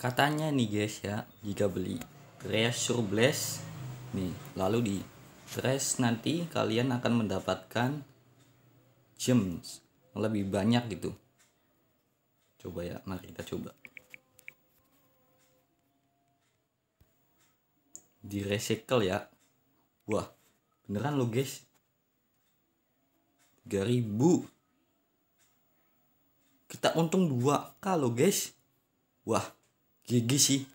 katanya nih guys ya jika beli treasure blast nih lalu di trash nanti kalian akan mendapatkan gems lebih banyak gitu coba ya mari kita coba di recycle ya wah beneran lo guys 3000 kita untung dua k guys wah J'ai